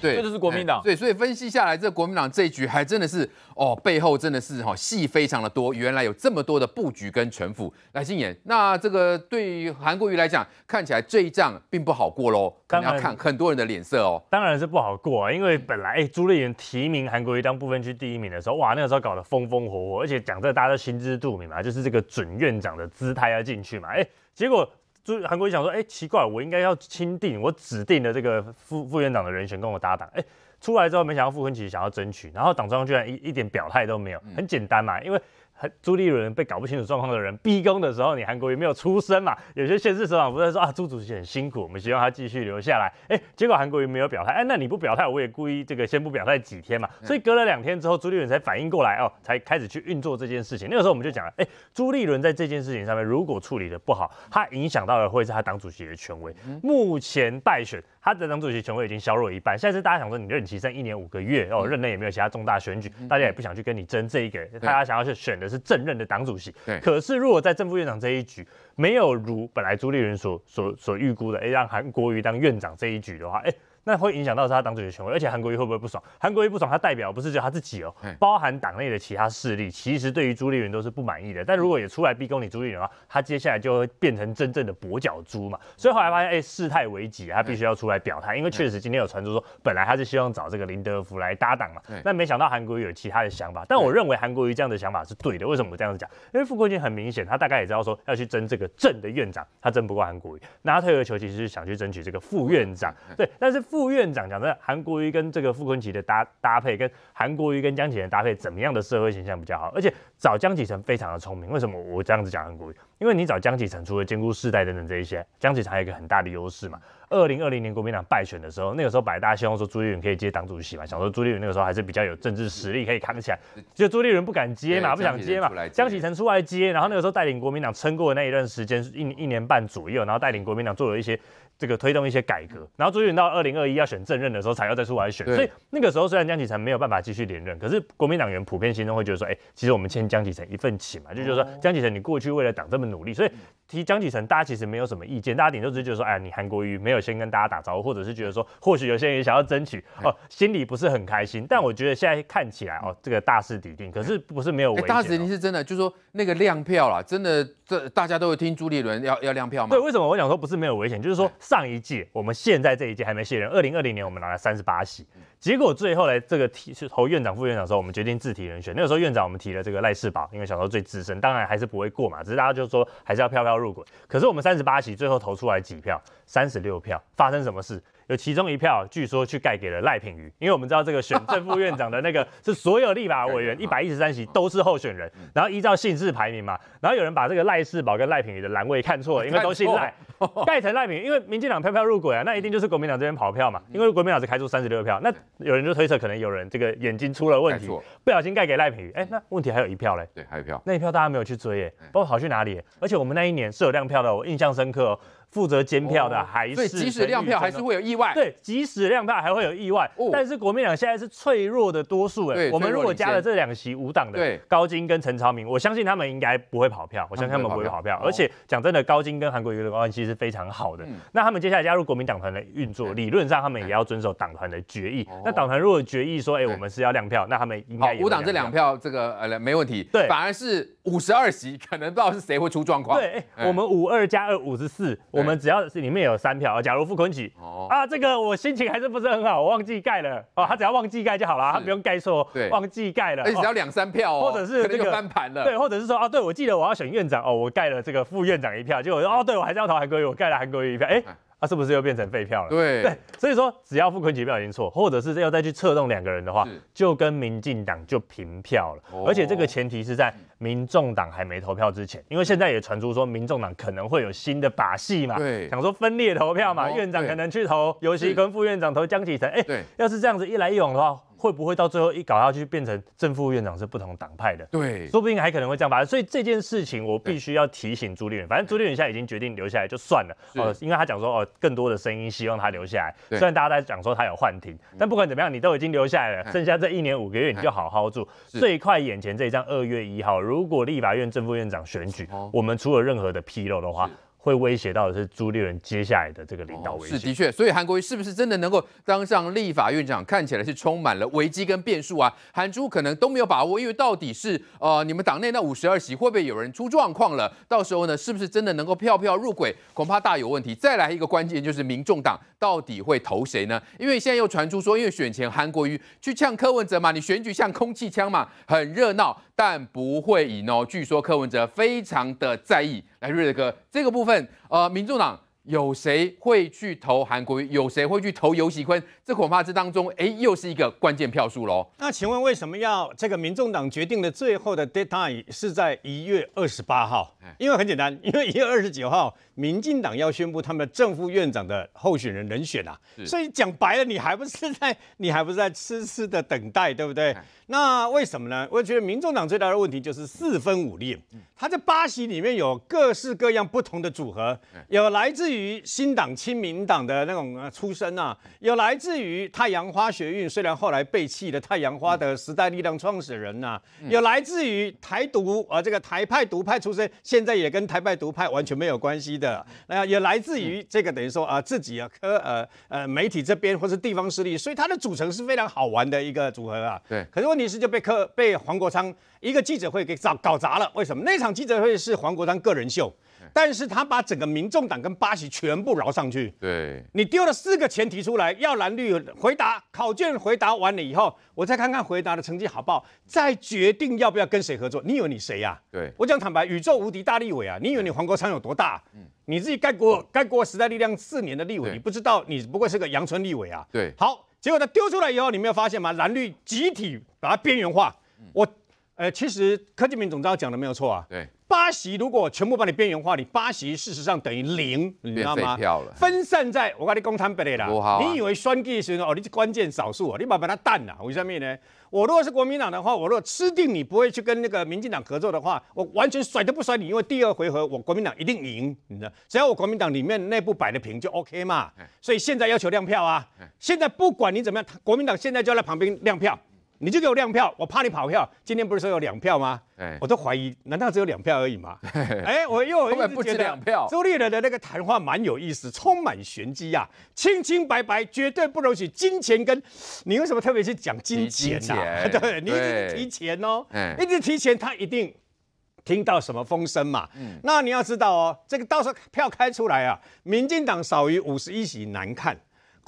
对，这就是国民党。对，所以分析下来，这国民党这一局还真的是哦，背后真的是哈戏非常的多。原来有这么多的布局跟城府。来进言，那这个对于韩国瑜来讲，看起来这一仗并不好过喽。你要看很多人的脸色哦。当然是不好过，因为本来哎朱立伦提名韩国瑜当不分区第一名的时候，哇，那个时候搞得风风火火，而且讲这大家都心知肚明嘛，就是这个准院长的姿态要进去嘛。哎，结果。就韩国瑜想说，哎，奇怪，我应该要钦定我指定的这个副副院长的人选跟我搭档。哎，出来之后没想到傅昆萁想要争取，然后党中央居然一一点表态都没有，很简单嘛，因为。朱立伦被搞不清楚状况的人逼宫的时候，你韩国瑜没有出声嘛？有些县市首长不在说啊，朱主席很辛苦，我们希望他继续留下来。哎，结果韩国瑜没有表态，哎，那你不表态，我也故意这个先不表态几天嘛。所以隔了两天之后，朱立伦才反应过来哦，才开始去运作这件事情。那个时候我们就讲了，哎，朱立伦在这件事情上面如果处理的不好，他影响到的会是他党主席的权威。目前败选。他的党主席权位已经削弱一半，现在是大家想说你任期剩一年五个月哦，任内也没有其他重大选举，大家也不想去跟你争这一个，大家想要去选的是正任的党主席。可是如果在正副院长这一局没有如本来朱立伦所所所预估的，哎，让韩国瑜当院长这一局的话，哎。那会影响到是他党主席的权威，而且韩国瑜会不会不爽？韩国瑜不爽，他代表不是只有他自己哦，包含党内的其他势力，其实对于朱立伦都是不满意的。但如果也出来逼宫你朱立伦的话，他接下来就会变成真正的跛脚猪嘛。所以后来发现，哎，事态危急，他必须要出来表态，因为确实今天有传出说，本来他是希望找这个林德福来搭档嘛，那没想到韩国瑜有其他的想法。但我认为韩国瑜这样的想法是对的。为什么我这样子讲？因为傅国军很明显，他大概也知道说要去争这个正的院长，他争不过韩国瑜，那他退而求其次，想去争取这个副院长。对，但是副。副院长讲真的，韩国瑜跟这个傅昆萁的搭搭配，跟韩国瑜跟江启臣搭配，怎么样的社会形象比较好？而且找江启臣非常的聪明。为什么我这样子讲韩国瑜？因为你找江启臣，除了兼顾世代等等这一些，江启臣还有一个很大的优势嘛。二零二零年国民党败选的时候，那个时候百大希望说朱立伦可以接党主席嘛，想说朱立伦那个时候还是比较有政治实力可以扛起来，就朱立伦不敢接嘛，不想接嘛，江启臣出来接，然后那个时候带领国民党撑过那一段时间一一年半左右，然后带领国民党做了一些。这个推动一些改革，然后最近到二零二一要选正任的时候，才要再出来选。所以那个时候虽然江启臣没有办法继续连任，可是国民党员普遍心中会觉得说，哎，其实我们欠江启臣一份情嘛。就觉得说，江启臣你过去为了党这么努力，所以提江启臣大家其实没有什么意见，大家顶多只是觉得说，哎，你韩国瑜没有先跟大家打招呼，或者是觉得说，或许有些人想要争取，哦，心里不是很开心。但我觉得现在看起来哦，这个大势已定，可是不是没有危险？大势已定是真的，就是说那个亮票啦，真的，这大家都会听朱立伦要要亮票嘛？对，为什么我想说不是没有危险，就是说。上一届，我们现在这一届还没卸任。二零二零年，我们拿了三十八席，结果最后来这个提是投院长副院长的时候，我们决定自提人选。那个时候院长我们提了这个赖世宝，因为小时候最资深，当然还是不会过嘛，只是大家就说还是要飘飘入轨。可是我们三十八席，最后投出来几票？三十六票，发生什么事？有其中一票，据说去盖给了赖品瑜，因为我们知道这个选正副院长的那个 是所有立法委员一百一十三席都是候选人，然后依照姓氏排名嘛，然后有人把这个赖世宝跟赖品瑜的栏位看错了，因为都姓赖，盖成赖品，因为民进党飘飘入轨啊，那一定就是国民党这边跑票嘛，因为国民党只开出三十六票，那有人就推测可能有人这个眼睛出了问题，不小心盖给赖品瑜，哎，那问题还有一票嘞，对，还有一票，那一票大家没有去追，耶，不知道跑去哪里，而且我们那一年是有亮票的，我印象深刻哦。负责监票的还是，即使亮票还是会有意外。对，即使亮票还会有意外，但是国民党现在是脆弱的多数。哎，我们如果加了这两席五党的高金跟陈朝明，我相信他们应该不会跑票。我相信他们不会跑票。而且讲真的，高金跟韩国瑜的关系是非常好的。那他们接下来加入国民党团的运作，理论上他们也要遵守党团的决议。那党团如果决议说，哎，我们是要亮票，那他们应该也。五党这两票，这个呃，没问题。对，反而是五十二席，可能不知道是谁会出状况。对，我们五二加二五十四。我们只要是里面有三票啊，假如傅坤启哦啊，这个我心情还是不是很好，我忘记盖了哦，他只要忘记盖就好了，他不用盖错，对，忘记盖了，而且只要两三票，或者是这个翻盘了，对，或者是说啊，对我记得我要选院长哦，我盖了这个副院长一票，就哦，对我还是要投韩国瑜，我盖了韩国瑜一票，哎。啊，是不是又变成废票了？对对，所以说只要傅坤杰票已经错，或者是要再去策动两个人的话，就跟民进党就平票了。而且这个前提是在民众党还没投票之前，因为现在也传出说民众党可能会有新的把戏嘛，想说分裂投票嘛，院长可能去投尤其跟副院长投江启臣。哎，对，要是这样子一来一往的话。会不会到最后一搞下去变成正副院长是不同党派的？对，说不定还可能会这样生。所以这件事情我必须要提醒朱立伦，反正朱立伦现在已经决定留下来就算了哦，因为他讲说哦更多的声音希望他留下来，虽然大家在讲说他有幻听，但不管怎么样你都已经留下来了，剩下这一年五个月你就好好住，最快眼前这一张二月一号，如果立法院正副院长选举我们出了任何的纰漏的话。会威胁到的是朱立伦接下来的这个领导位、置，是的确，所以韩国瑜是不是真的能够当上立法院院长，看起来是充满了危机跟变数啊，韩朱可能都没有把握，因为到底是呃你们党内那五十二席会不会有人出状况了？到时候呢，是不是真的能够票票入轨，恐怕大有问题。再来一个关键就是民众党到底会投谁呢？因为现在又传出说，因为选前韩国瑜去呛柯文哲嘛，你选举像空气枪嘛，很热闹但不会赢哦。据说柯文哲非常的在意。来，瑞德哥，这个部分，呃，民众党。有谁会去投韩国瑜？有谁会去投尤喜坤？这恐怕这当中，哎，又是一个关键票数喽。那请问，为什么要这个民众党决定的最后的 deadline 是在一月二十八号？因为很简单，因为一月二十九号，民进党要宣布他们正副院长的候选人人选啊。所以讲白了，你还不是在，你还不是在痴痴的等待，对不对？那为什么呢？我觉得民众党最大的问题就是四分五裂。他在八席里面有各式各样不同的组合，有来自于。于新党、亲民党的那种出身啊，有来自于太阳花学运，虽然后来背弃了太阳花的时代力量创始人啊，有来自于台独啊，这个台派独派出身，现在也跟台派独派完全没有关系的，啊、也来自于这个等于说啊，自己啊科呃呃媒体这边或是地方势力，所以它的组成是非常好玩的一个组合啊。对，可是问题是就被科被黄国昌一个记者会给搞搞砸了，为什么？那场记者会是黄国昌个人秀。但是他把整个民众党跟巴西全部捞上去。对，你丢了四个前提出来，要蓝绿回答考卷，回答完了以后，我再看看回答的成绩好不好，再决定要不要跟谁合作。你以为你谁呀？对我讲坦白，宇宙无敌大立委啊！你以为你黄国昌有多大？嗯，你自己盖国盖国时代力量四年的立委，你不知道你不过是个阳春立委啊？对，好，结果他丢出来以后，你没有发现吗？蓝绿集体把它边缘化。我，呃，其实柯建明总召讲的没有错啊。对。八席如果全部把你边缘化，你八席事实上等于零，你知道吗？分散在我跟你讲坦不累啦。你以为选举时哦你是关键少数啊，你把把它淡了。为什么呢？我如果是国民党的话，我如果吃定你不会去跟那个民进党合作的话，我完全甩都不甩你，因为第二回合我国民党一定赢，你知道？只要我国民党里面内部摆的平就 OK 嘛。所以现在要求亮票啊！现在不管你怎么样，国民党现在就要在旁边亮票。你就给我亮票，我怕你跑票。今天不是说有两票吗？我都怀疑，难道只有两票而已吗？哎，我又觉得朱立人的那个谈话蛮有意思，充满玄机呀。清清白白，绝对不容许金钱跟你为什么特别去讲金钱啊？对你一直提钱哦，一直提钱，他一定听到什么风声嘛。嗯，那你要知道哦，这个到时候票开出来啊，民进党少于五十一席，难看。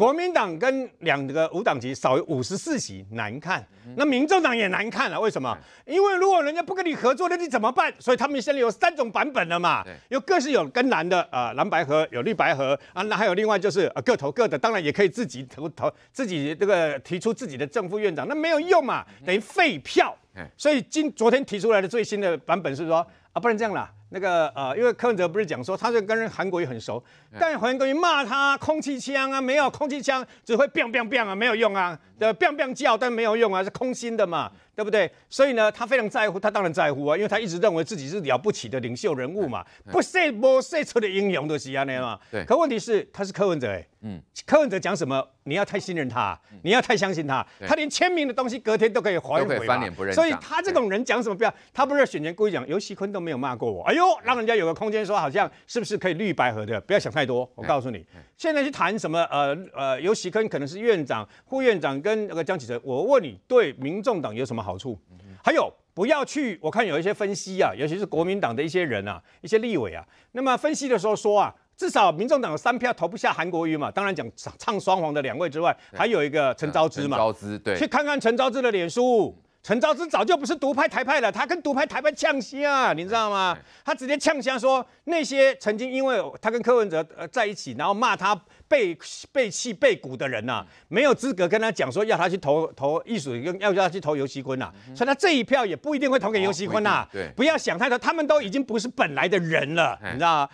国民党跟两个五党席少五十四席难看，那民众党也难看了，为什么？因为如果人家不跟你合作，那你怎么办？所以他们现在有三种版本了嘛，有各是有跟蓝的啊蓝白合，有绿白合啊，那还有另外就是啊各投各的，当然也可以自己投投自己这个提出自己的正副院长，那没有用嘛，等于废票。所以今昨天提出来的最新的版本是说啊，不能这样了。那个呃，因为柯文哲不是讲说，他是跟人韩国瑜很熟，但韩国瑜骂他空气枪啊，没有空气枪，只会 biang biang biang 啊，没有用啊，对，biang biang 叫，但没有用啊，是空心的嘛，对不对？所以呢，他非常在乎，他当然在乎啊，因为他一直认为自己是了不起的领袖人物嘛，不是不是出的英雄的习阿年嘛。对。可问题是他是柯文哲，哎、嗯，柯文哲讲什么，你要太信任他，你要太相信他，他连签名的东西隔天都可以还原回嘛，所以他这种人讲什么不要，他不是选前故意讲，尤熙坤都没有骂过我，哎呦。哟，让人家有个空间说好像是不是可以绿白合的，不要想太多。我告诉你，现在去谈什么呃呃，尤其跟可能是院长、副院长跟那个江启哲，我问你对民众党有什么好处？还有不要去，我看有一些分析啊，尤其是国民党的一些人啊，一些立委啊，那么分析的时候说啊，至少民众党有三票投不下韩国瑜嘛。当然讲唱双簧的两位之外，还有一个陈昭之嘛。昭对，去看看陈昭之的脸书。陈昭之早就不是独派台派了，他跟独派台派呛啊，你知道吗？他直接呛香说，那些曾经因为他跟柯文哲呃在一起，然后骂他背背弃背骨的人呐，没有资格跟他讲说要他去投投艺术，要要他去投尤戏坤呐，所以他这一票也不一定会投给尤戏坤呐，不要想太多，他们都已经不是本来的人了，你知道吗？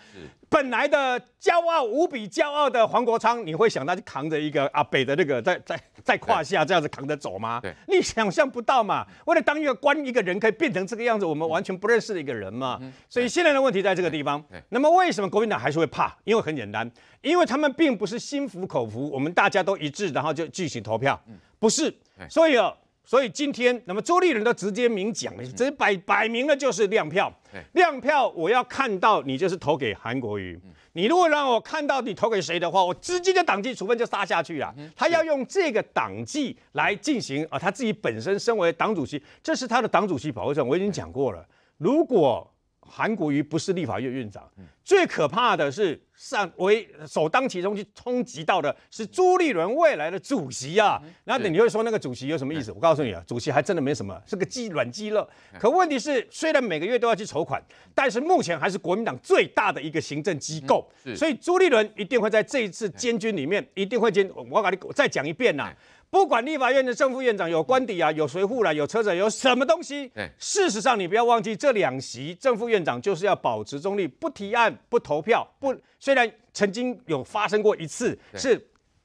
本来的骄傲，无比骄傲的黄国昌，你会想，到去扛着一个阿北的那个在在在胯下这样子扛着走吗？你想象不到嘛。为了当一个官，一个人可以变成这个样子，我们完全不认识的一个人嘛。所以现在的问题在这个地方。那么为什么国民党还是会怕？因为很简单，因为他们并不是心服口服，我们大家都一致，然后就进行投票，不是。所以哦。所以今天，那么朱立伦都直接明讲，这摆摆明了就是亮票。亮票，我要看到你就是投给韩国瑜。你如果让我看到你投给谁的话，我直接就党纪处分就杀下去了。他要用这个党纪来进行啊，他自己本身身为党主席，这是他的党主席保卫战。我已经讲过了。如果韩国瑜不是立法院院长，最可怕的是上为首当其冲去冲击到的是朱立伦未来的主席啊。然后你就会说那个主席有什么意思？我告诉你啊，主席还真的没什么，是个鸡软鸡肉。可问题是，虽然每个月都要去筹款，但是目前还是国民党最大的一个行政机构，所以朱立伦一定会在这一次监军里面一定会监。我把你再讲一遍呐。不管立法院的正副院长有官邸啊，有随扈啦，有车子，有什么东西？事实上你不要忘记，这两席正副院长就是要保持中立，不提案，不投票，不。虽然曾经有发生过一次，是。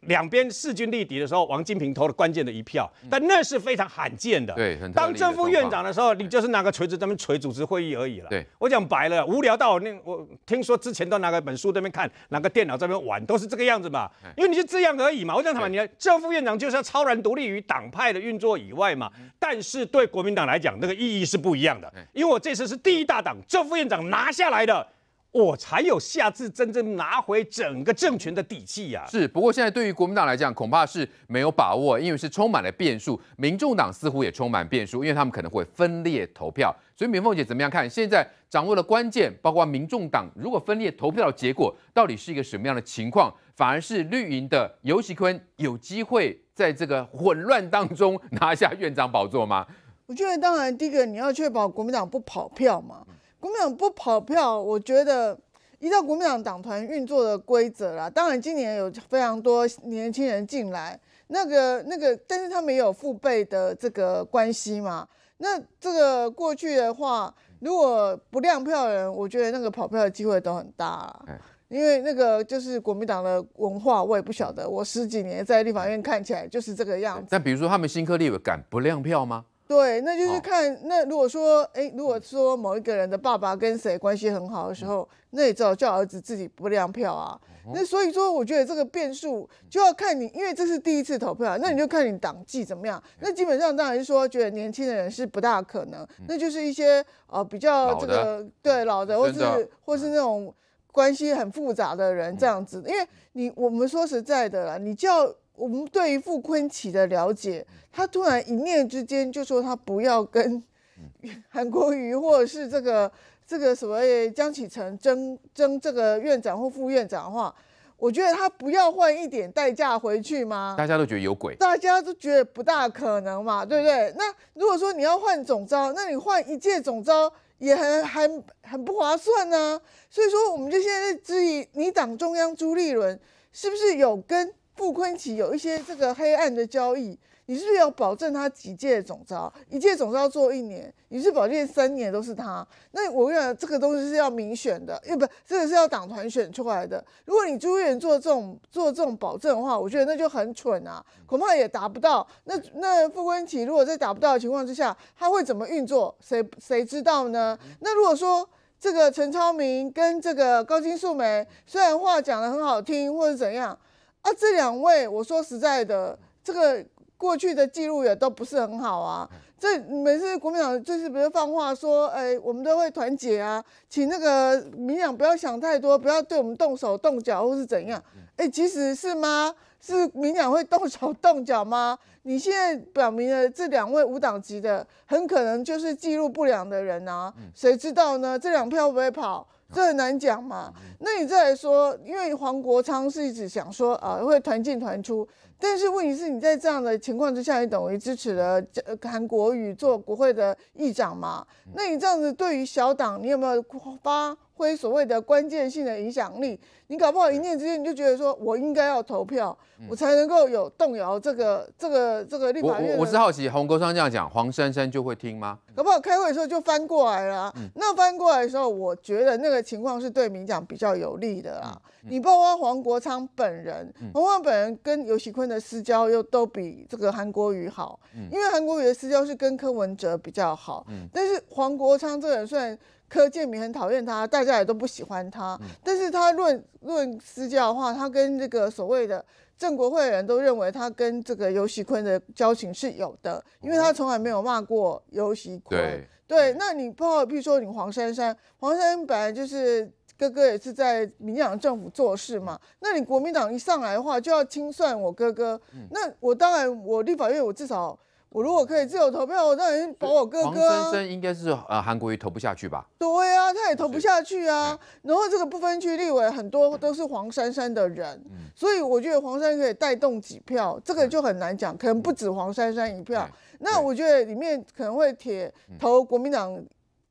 两边势均力敌的时候，王金平投了关键的一票，但那是非常罕见的。对，当正副院长的时候，你就是拿个锤子在那边锤，组织会议而已了。对，我讲白了，无聊到那我听说之前都拿个本书在那边看，拿个电脑在那边玩，都是这个样子嘛。因为你是这样而已嘛。我讲什么？你正副院长就是要超然独立于党派的运作以外嘛。但是对国民党来讲，那个意义是不一样的。因为我这次是第一大党，正副院长拿下来的。我才有下次真正拿回整个政权的底气呀！是，不过现在对于国民党来讲，恐怕是没有把握，因为是充满了变数。民众党似乎也充满变数，因为他们可能会分裂投票。所以，敏凤姐怎么样看？现在掌握了关键，包括民众党如果分裂投票的结果，到底是一个什么样的情况？反而是绿营的游锡坤有机会在这个混乱当中拿下院长宝座吗？我觉得，当然，第一个你要确保国民党不跑票嘛。国民党不跑票，我觉得依照国民党党团运作的规则啦。当然，今年有非常多年轻人进来，那个、那个，但是他也有父辈的这个关系嘛。那这个过去的话，如果不亮票的人，我觉得那个跑票的机会都很大。因为那个就是国民党的文化，我也不晓得。我十几年在立法院看起来就是这个样子。那比如说，他们新科立委敢不亮票吗？对，那就是看那如果说哎，如果说某一个人的爸爸跟谁关系很好的时候，那也只好叫儿子自己不亮票啊。那所以说，我觉得这个变数就要看你，因为这是第一次投票那你就看你党纪怎么样。那基本上当然说，觉得年轻的人是不大可能。那就是一些呃比较这个对老的，或是或是那种关系很复杂的人这样子。因为你我我们说实在的啦，你叫。我们对于傅昆萁的了解，他突然一念之间就说他不要跟 韩国瑜或者是这个这个所谓江启澄争争这个院长或副院长的话，我觉得他不要换一点代价回去吗？大家都觉得有鬼，大家都觉得不大可能嘛，对不对？那如果说你要换总招，那你换一届总招。也很很很不划算呢。所以说，我们就现在质疑，你党中央朱立伦是不是有跟？傅坤奇有一些这个黑暗的交易，你是不是要保证他几届总招？一届总招做一年，你是保证三年都是他？那我跟你讲，这个东西是要民选的，因为不，这个是要党团选出来的。如果你朱院做这种做这种保证的话，我觉得那就很蠢啊，恐怕也达不到。那那傅坤奇如果在达不到的情况之下，他会怎么运作？谁谁知道呢？那如果说这个陈超明跟这个高金素梅，虽然话讲的很好听，或者怎样？啊，这两位，我说实在的，这个过去的记录也都不是很好啊。这每次国民党这次不是放话说，哎，我们都会团结啊，请那个民党不要想太多，不要对我们动手动脚或是怎样。哎，其实是吗？是民党会动手动脚吗？你现在表明了，这两位无党籍的很可能就是记录不良的人啊，谁知道呢？这两票不会跑。这很难讲嘛？那你再来说，因为黄国昌是一直想说，呃，会团进团出。但是问题是，你在这样的情况之下，你等于支持了韩国瑜做国会的议长嘛？那你这样子对于小党，你有没有发挥所谓的关键性的影响力？你搞不好一念之间，你就觉得说我应该要投票，我才能够有动摇这个这个这个立法院。我我是好奇，洪国昌这样讲，黄珊珊就会听吗？搞不好开会的时候就翻过来了。那翻过来的时候，我觉得那个情况是对民讲比较有利的啦。你包括黄国昌本人，黄国昌本人跟尤喜坤。的私交又都比这个韩国瑜好，因为韩国瑜的私交是跟柯文哲比较好。但是黄国昌这个人，虽然柯建明很讨厌他，大家也都不喜欢他，但是他论论私交的话，他跟这个所谓的郑国会的人都认为他跟这个尤喜坤的交情是有的，因为他从来没有骂过尤喜坤。对，那你不好比说你黄珊珊，黄珊珊本来就是。哥哥也是在民党政府做事嘛？那你国民党一上来的话，就要清算我哥哥。那我当然，我立法院我至少，我如果可以自由投票，我当然保我哥哥。黄珊珊应该是呃韩国瑜投不下去吧？对啊，他也投不下去啊。然后这个不分区立委很多都是黄珊珊的人，所以我觉得黄珊珊可以带动几票，这个就很难讲，可能不止黄珊珊一票。那我觉得里面可能会铁投国民党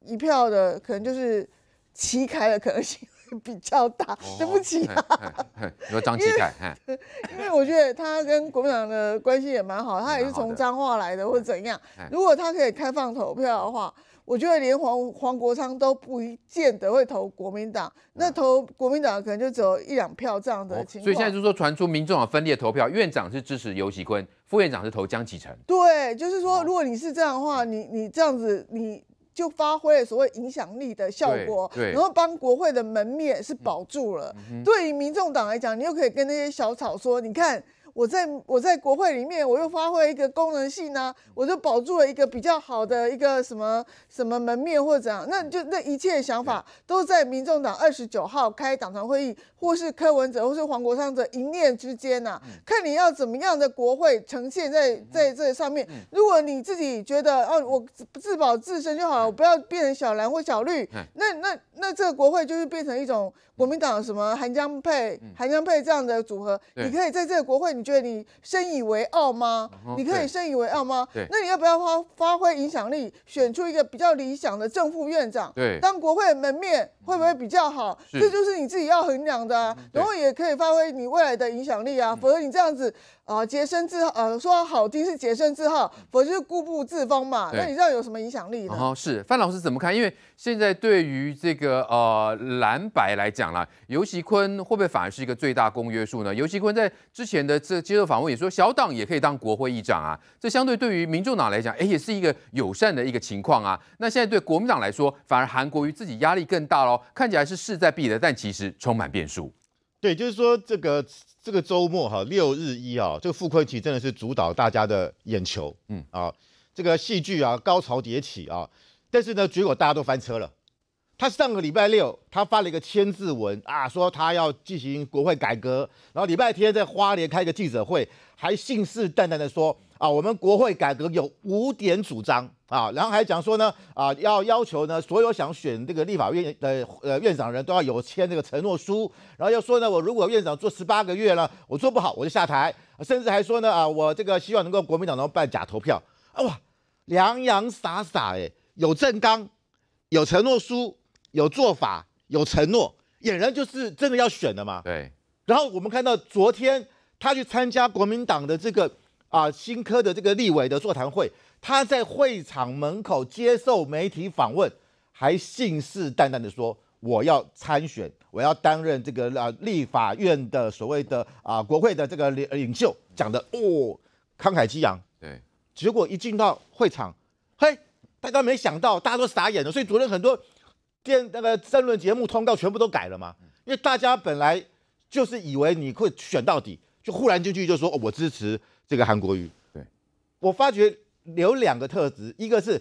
一票的，可能就是。旗开的可能性比较大，对不起啊。你说张启凯，因为我觉得他跟国民党的关系也蛮好，他也是从彰化来的，或怎样。如果他可以开放投票的话，我觉得连黄黄国昌都不见得会投国民党，那投国民党可能就只有一两票这样的情况。所以现在就是说传出民众党分裂投票，院长是支持尤喜坤，副院长是投江启程。对，就是说如果你是这样的话，你你这样子你。就发挥了所谓影响力的效，果，然后帮国会的门面是保住了。对于民众党来讲，你又可以跟那些小草说，你看。我在我在国会里面，我又发挥一个功能性啊，我就保住了一个比较好的一个什么什么门面或者怎样，那就那一切想法都在民众党二十九号开党团会议，或是柯文哲或是黄国昌的一念之间呐，看你要怎么样的国会呈现在在这上面。如果你自己觉得哦，我自保自身就好了，我不要变成小蓝或小绿，那那那这个国会就是变成一种国民党什么韩江佩韩江佩这样的组合，你可以在这个国会你。对你深以为傲吗？你可以深以为傲吗？那你要不要发发挥影响力，选出一个比较理想的正副院长？对，当国会的门面会不会比较好？这就是你自己要衡量的。然后也可以发挥你未来的影响力啊，否则你这样子。啊，洁身自呃，说好听是洁身自好，否则就是固步自封嘛。那你知道有什么影响力吗？哦，是范老师怎么看？因为现在对于这个呃蓝白来讲啦，尤其坤会不会反而是一个最大公约数呢？尤其坤在之前的这接受访问也说，小党也可以当国会议长啊。这相对对于民众党来讲，哎也是一个友善的一个情况啊。那现在对国民党来说，反而韩国瑜自己压力更大喽，看起来是势在必得，但其实充满变数。对，就是说这个这个周末哈六日一啊，这个富坤奇真的是主导大家的眼球，嗯啊，这个戏剧啊高潮迭起啊，但是呢结果大家都翻车了。他上个礼拜六他发了一个千字文啊，说他要进行国会改革，然后礼拜天在花莲开个记者会，还信誓旦旦的说。啊，我们国会改革有五点主张啊，然后还讲说呢，啊，要要求呢所有想选这个立法院的呃院长人都要有签这个承诺书，然后又说呢，我如果院长做十八个月了，我做不好我就下台，甚至还说呢，啊，我这个希望能够国民党能办假投票，啊哇，洋洋洒洒哎，有正纲，有承诺书，有做法，有承诺，俨然就是真的要选的嘛。对，然后我们看到昨天他去参加国民党的这个。啊，新科的这个立委的座谈会，他在会场门口接受媒体访问，还信誓旦旦的说我要参选，我要担任这个呃立法院的所谓的啊国会的这个领袖，讲的哦慷慨激昂，对，结果一进到会场，嘿，大家没想到，大家都傻眼了，所以昨天很多电那个争论节目通告全部都改了嘛，因为大家本来就是以为你会选到底，就忽然进去就说哦我支持。这个韩国瑜，对我发觉有两个特质，一个是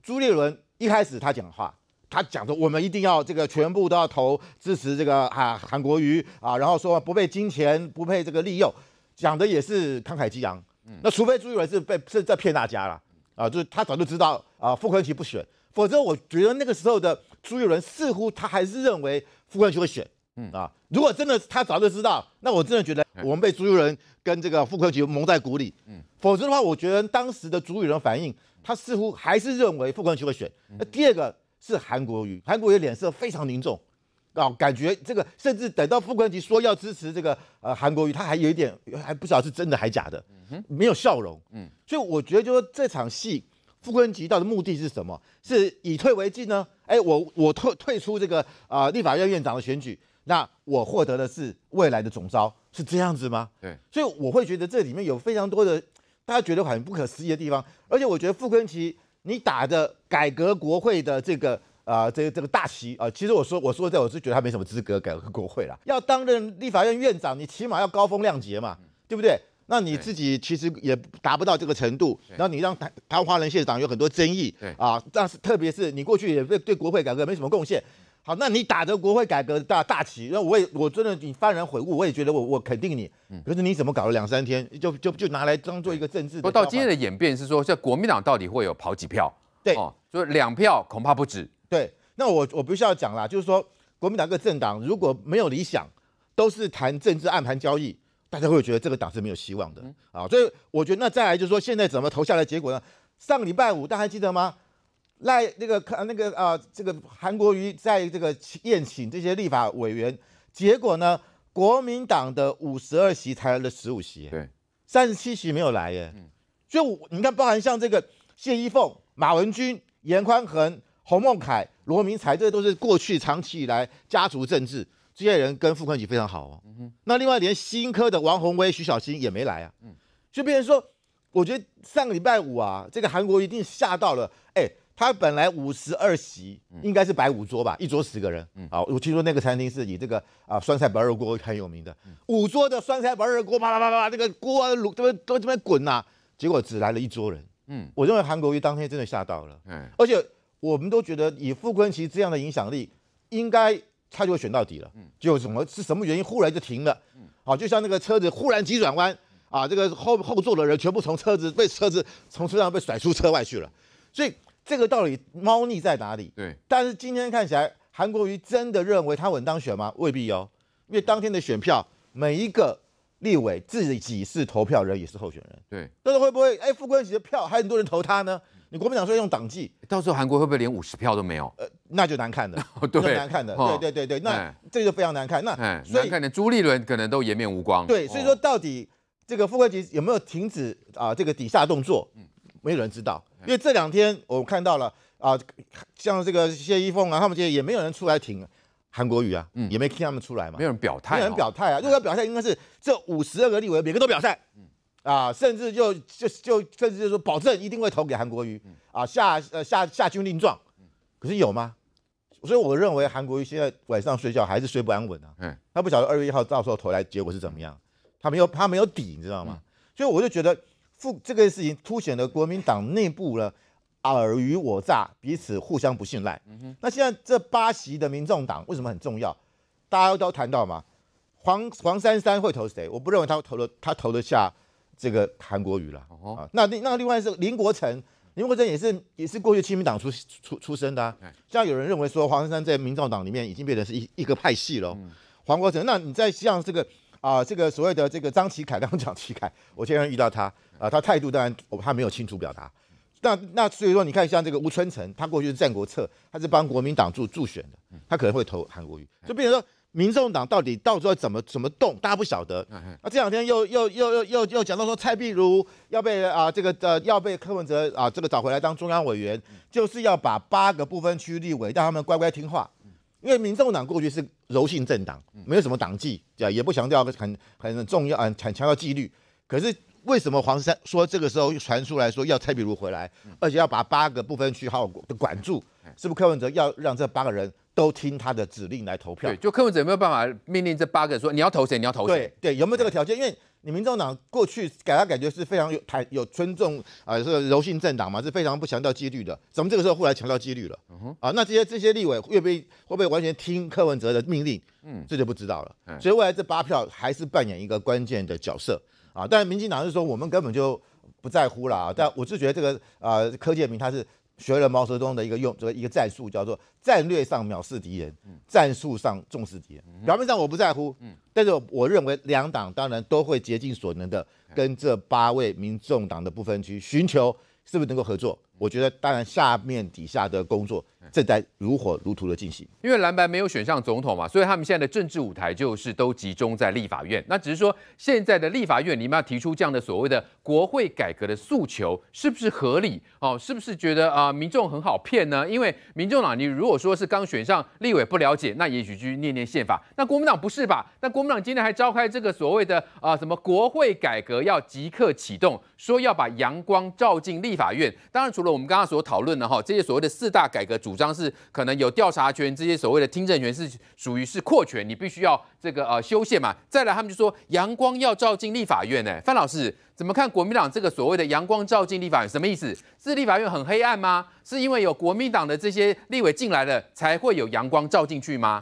朱立伦一开始他讲话，他讲说我们一定要这个全部都要投支持这个啊韩国瑜啊，然后说不被金钱不被这个利诱，讲的也是慷慨激昂。嗯，那除非朱立伦是被是在骗大家了啊，就是他早就知道啊，傅昆萁不选，否则我觉得那个时候的朱立伦似乎他还是认为傅昆萁会选。嗯啊，如果真的他早就知道，那我真的觉得我们被朱友仁跟这个傅科萁蒙在鼓里。嗯，否则的话，我觉得当时的朱友仁反应，他似乎还是认为傅科萁会选。那第二个是韩国瑜，韩国瑜脸色非常凝重，啊，感觉这个甚至等到傅科萁说要支持这个呃韩国瑜，他还有一点还不知道是真的还假的，没有笑容。嗯，所以我觉得就说这场戏傅昆萁到的目的是什么？是以退为进呢？哎，我我退退出这个啊立法院院长的选举。那我获得的是未来的总招是这样子吗？对，所以我会觉得这里面有非常多的大家觉得很不可思议的地方，而且我觉得傅昆奇，你打的改革国会的这个啊，这个这个大旗啊，其实我说我说这，我是觉得他没什么资格改革国会了。要担任立法院院长，你起码要高风亮节嘛，对不对？那你自己其实也达不到这个程度，然后你让台湾华人县长有很多争议，啊，但是特别是你过去也对对国会改革没什么贡献。好，那你打着国会改革的大大旗，那我也我真的你幡然悔悟，我也觉得我我肯定你。可是你怎么搞了两三天，就就就拿来当做一个政治？到今天的演变是说，这国民党到底会有跑几票？对，就两票恐怕不止。对，那我我不需要讲啦，就是说国民党个政党如果没有理想，都是谈政治暗盘交易，大家会觉得这个党是没有希望的啊。所以我觉得那再来就是说，现在怎么投下来结果呢？上个礼拜五大家还记得吗？赖那个看那个啊，这个韩国瑜在这个宴请这些立法委员，结果呢，国民党的五十二席才来了十五席，对，三十七席没有来耶。嗯，就你看，包含像这个谢依凤、马文君、严宽恒、洪孟凯、罗明才，这都是过去长期以来家族政治这些人跟傅昆局非常好哦。嗯哼。那另外连新科的王宏威、徐小新也没来啊。嗯。就变成说，我觉得上个礼拜五啊，这个韩国一定吓到了，哎。他本来五十二席，应该是摆五桌吧，一桌十个人。嗯，好，我听说那个餐厅是以这个啊酸菜白肉锅很有名的，五桌的酸菜白肉锅啪啪啪啪，这个锅啊炉这边都这边滚呐，结果只来了一桌人。嗯，我认为韩国瑜当天真的吓到了。嗯，而且我们都觉得以傅昆萁这样的影响力，应该他就会选到底了。嗯，就什么是什么原因忽然就停了。嗯，好，就像那个车子忽然急转弯，啊，这个后后座的人全部从车子被车子从车上被甩出车外去了，所以。这个道理猫腻在哪里？对，但是今天看起来，韩国瑜真的认为他稳当选吗？未必哦，因为当天的选票，每一个立委自己是投票人，也是候选人。对，但是会不会哎，副官级的票还很多人投他呢？你国民党说用党纪，到时候韩国会不会连五十票都没有？呃，那就难看了，对，难看的。对对对对，那这就非常难看。那以看能朱立伦可能都颜面无光。对，所以说到底这个副官级有没有停止啊这个底下动作？没有人知道，因为这两天我看到了啊，像这个谢依枫啊，他们这些也没有人出来挺韩国瑜啊，嗯，也没听他们出来嘛，没有人表态，没有人表态啊。如果表态，应该是这五十二个立委每个都表态，嗯，啊，甚至就就就甚至就说保证一定会投给韩国瑜，啊，下呃下下军令状，可是有吗？所以我认为韩国瑜现在晚上睡觉还是睡不安稳啊，嗯，他不晓得二月一号到时候投来结果是怎么样，他没有他没有底，你知道吗？所以我就觉得。复这个事情凸显了国民党内部呢尔虞我诈，彼此互相不信赖。嗯那现在这八席的民众党为什么很重要？大家都谈到嘛，黄黄珊珊会投谁？我不认为他投了，他投得下这个韩国瑜了。哦，那那另外是林国成，林国成也是也是过去亲民党出出出身的。啊。像有人认为说黄珊珊在民众党里面已经变成是一一个派系了。嗯，黄国成，那你在像这个。啊，这个所谓的这个张启凯，刚刚讲启凯，我今天遇到他，啊，他态度当然他没有清楚表达。那那所以说，你看像这个吴春城，他过去是《战国策》，他是帮国民党助助选的，他可能会投韩国瑜。就变成说，民众党到底到时候怎么怎么动，大家不晓得。啊，这两天又又又又又又讲到说蔡璧如要被啊这个呃要被柯文哲啊这个找回来当中央委员，就是要把八个部分区立委让他们乖乖听话。因为民众党过去是柔性政党，没有什么党纪，对也不强调很很重要很强调纪律。可是为什么黄山说这个时候传出来说要蔡壁如回来，而且要把八个不分区号的管住？是不是柯文哲要让这八个人都听他的指令来投票？对，就柯文哲没有办法命令这八个人说你要投谁，你要投谁？对对，有没有这个条件？因为你民众党过去给他感觉是非常有坦有尊重啊，是柔性政党嘛，是非常不强调纪律的。怎么这个时候忽然强调纪律了，啊，那这些这些立委会不会会不会完全听柯文哲的命令？嗯，这就不知道了。所以未来这八票还是扮演一个关键的角色啊。但民进党是说我们根本就不在乎了啊。但我是觉得这个啊，柯建明他是。学了毛泽东的一个用，这个一个战术叫做战略上藐视敌人，战术上重视敌人。表面上我不在乎，嗯，但是我认为两党当然都会竭尽所能的跟这八位民众党的不分区寻求是不是能够合作。我觉得当然，下面底下的工作正在如火如荼的进行。因为蓝白没有选上总统嘛，所以他们现在的政治舞台就是都集中在立法院。那只是说，现在的立法院你们要提出这样的所谓的国会改革的诉求，是不是合理？哦，是不是觉得啊民众很好骗呢？因为民众党，你如果说是刚选上立委不了解，那也许就念念宪法。那国民党不是吧？那国民党今天还召开这个所谓的啊什么国会改革要即刻启动，说要把阳光照进立法院。当然除了。我们刚刚所讨论的哈，这些所谓的四大改革主张是可能有调查权，这些所谓的听证权是属于是扩权，你必须要这个呃修宪嘛。再来，他们就说阳光要照进立法院，哎，范老师怎么看国民党这个所谓的阳光照进立法院？什么意思？是立法院很黑暗吗？是因为有国民党的这些立委进来了，才会有阳光照进去吗？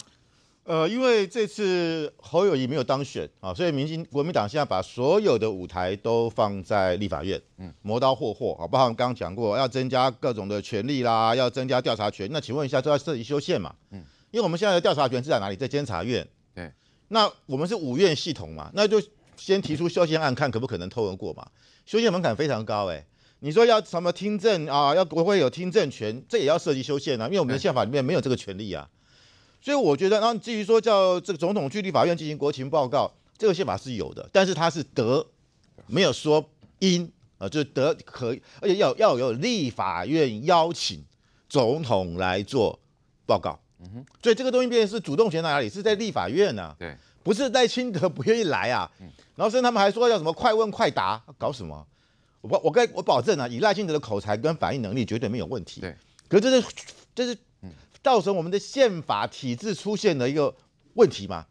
呃，因为这次侯友谊没有当选啊，所以民进国民党现在把所有的舞台都放在立法院，嗯，磨刀霍霍啊，包括我刚刚讲过，要增加各种的权利啦，要增加调查权。那请问一下，这要涉及修宪嘛？嗯，因为我们现在的调查权是在哪里？在监察院。对。那我们是五院系统嘛？那就先提出修宪案，看可不可能偷人过嘛？修宪门槛非常高哎。你说要什么听证啊？要国会有听证权，这也要涉及修宪啊，因为我们的宪法里面没有这个权利啊。所以我觉得，然后至于说叫这个总统去立法院进行国情报告，这个宪法是有的，但是他是德，没有说因啊，就是德可以，而且要要有立法院邀请总统来做报告。嗯哼，所以这个东西变成是主动权在哪里？是在立法院呢？对，不是赖清德不愿意来啊。嗯。然后甚至他们还说要什么快问快答，搞什么？我我我保证啊，以赖清德的口才跟反应能力，绝对没有问题。对。可是这是这是。造成我们的宪法体制出现了一个问题吗？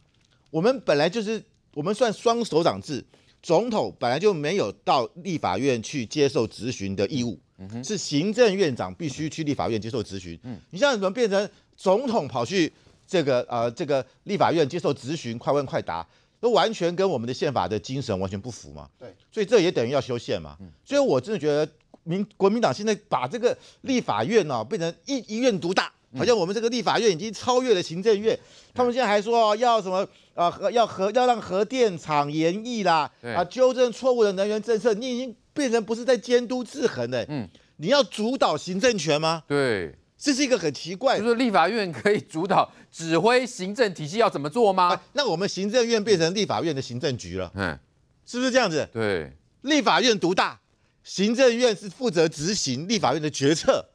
我们本来就是我们算双首长制，总统本来就没有到立法院去接受质询的义务，是行政院长必须去立法院接受质询。你像怎么变成总统跑去这个呃这个立法院接受质询，快问快答，都完全跟我们的宪法的精神完全不符嘛？对，所以这也等于要修宪嘛。所以我真的觉得民国民党现在把这个立法院呢变成一院独大。好像我们这个立法院已经超越了行政院，他们现在还说要什么啊？核要核要让核电厂延役啦，啊，纠正错误的能源政策，你已经变成不是在监督制衡了。嗯，你要主导行政权吗？对，这是一个很奇怪，就是立法院可以主导指挥行政体系要怎么做吗？那我们行政院变成立法院的行政局了，嗯，是不是这样子？对，立法院独大，行政院是负责执行立法院的决策。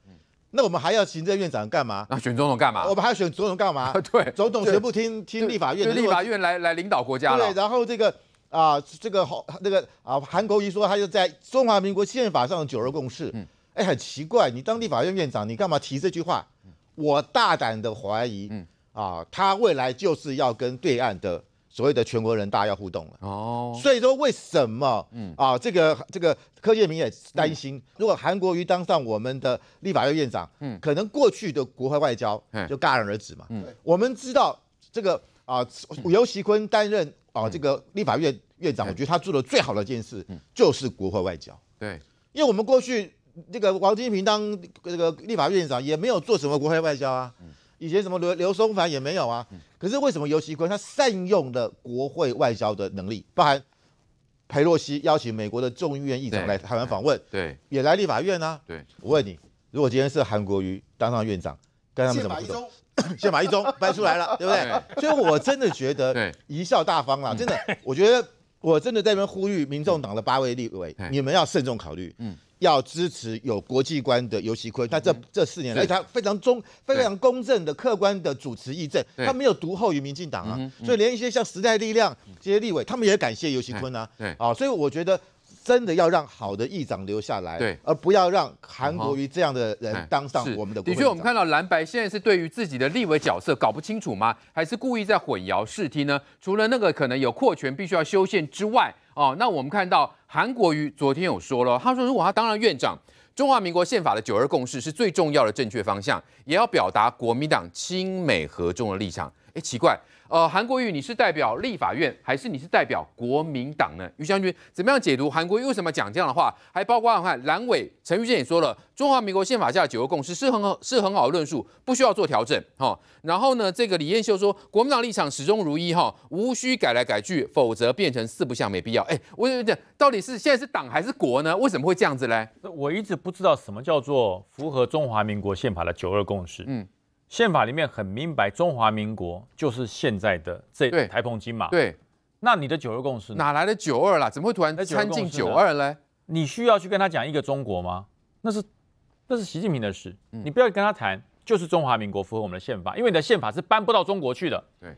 那我们还要行政院长干嘛？那选总统干嘛？我们还要选总统干嘛？对，总统全部听听立法院，立法院来来领导国家了。对，然后这个啊，这个好那个啊，韩国瑜说他就在中华民国宪法上九二共识。嗯，哎，很奇怪，你当立法院院长，你干嘛提这句话？我大胆的怀疑，嗯啊，他未来就是要跟对岸的。所谓的全国人大要互动了哦，所以说为什么啊？这个这个，柯建明也担心，如果韩国瑜当上我们的立法院院长，嗯，可能过去的国会外交就戛然而止嘛。嗯，我们知道这个啊，尤其坤担任啊这个立法院院长，我觉得他做的最好的一件事就是国会外交。对，因为我们过去这个王金平当这个立法院院长也没有做什么国会外交啊。以前什么刘刘松凡也没有啊，可是为什么尤其坤他善用的国会外交的能力，包含裴洛西邀请美国的众议院议长来台湾访问，对，也来立法院啊，对，我问你，如果今天是韩国瑜当上院长，该他们怎么做？先把 一中搬 出来了，对不对？所以我真的觉得贻笑大方了，真的，我觉得我真的在那边呼吁民众党的八位立委，你们要慎重考虑，嗯。要支持有国际观的尤其坤，他这这四年来他非常中非常公正的、客观的主持议政，他没有独厚于民进党啊，所以连一些像时代力量这些立委，他们也感谢尤其坤啊。啊，所以我觉得真的要让好的议长留下来，而不要让韩国瑜这样的人当上我们的。我觉得我们看到蓝白现在是对于自己的立委角色搞不清楚吗？还是故意在混淆视听呢？除了那个可能有扩权必须要修宪之外。哦，那我们看到韩国瑜昨天有说了，他说如果他当了院长，中华民国宪法的九二共识是最重要的正确方向，也要表达国民党亲美合中的立场。哎，奇怪。呃，韩国瑜，你是代表立法院，还是你是代表国民党呢？于将军怎么样解读韩国瑜为什么讲这样的话？还包括看看蓝委陈玉建也说了，中华民国宪法下的九二共识是很好是很好的论述，不需要做调整哈。然后呢，这个李彦秀说，国民党立场始终如一哈，无需改来改去，否则变成四不像，没必要。哎，我有点到底是现在是党还是国呢？为什么会这样子嘞？我一直不知道什么叫做符合中华民国宪法的九二共识。嗯。宪法里面很明白，中华民国就是现在的这台澎金马。对，那你的九二共识哪来的九二啦？怎么会突然参进九二呢？你需要去跟他讲一个中国吗？那是那是习近平的事，你不要跟他谈，就是中华民国符合我们的宪法，因为你的宪法是搬不到中国去的。对，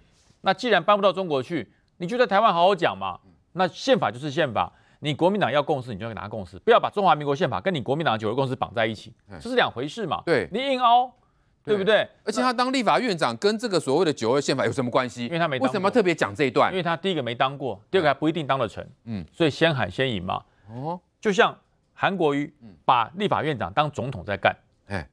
那既然搬不到中国去，你就在台湾好好讲嘛。那宪法就是宪法，你国民党要共识，你就拿共识，不要把中华民国宪法跟你国民党的九二共识绑在一起，这是两回事嘛。对，你硬凹。对不对？而且他当立法院长跟这个所谓的九二宪法有什么关系？因为他没为什么特别讲这一段？因为他第一个没当过，第二个还不一定当得成。嗯，所以先喊先赢嘛。哦，就像韩国瑜把立法院长当总统在干。哎，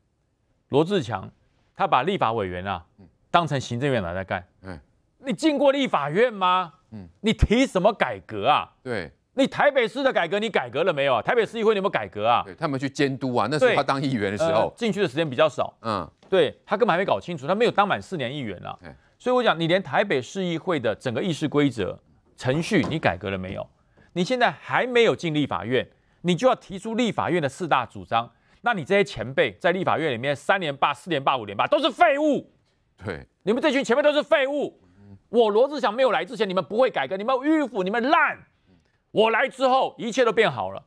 罗志强他把立法委员啊当成行政院长在干。嗯，你进过立法院吗？嗯，你提什么改革啊？对。你台北市的改革，你改革了没有啊？台北市议会你有没有改革啊？对他们去监督啊。那时候他当议员的时候，进去的时间比较少。嗯，对他根本还没搞清楚，他没有当满四年议员啊。所以我讲，你连台北市议会的整个议事规则、程序，你改革了没有？你现在还没有进立法院，你就要提出立法院的四大主张，那你这些前辈在立法院里面三连霸、四连霸、五连霸都是废物。对，你们这群前辈都是废物。我罗志祥没有来之前，你们不会改革，你们迂腐，你们烂。我来之后，一切都变好了。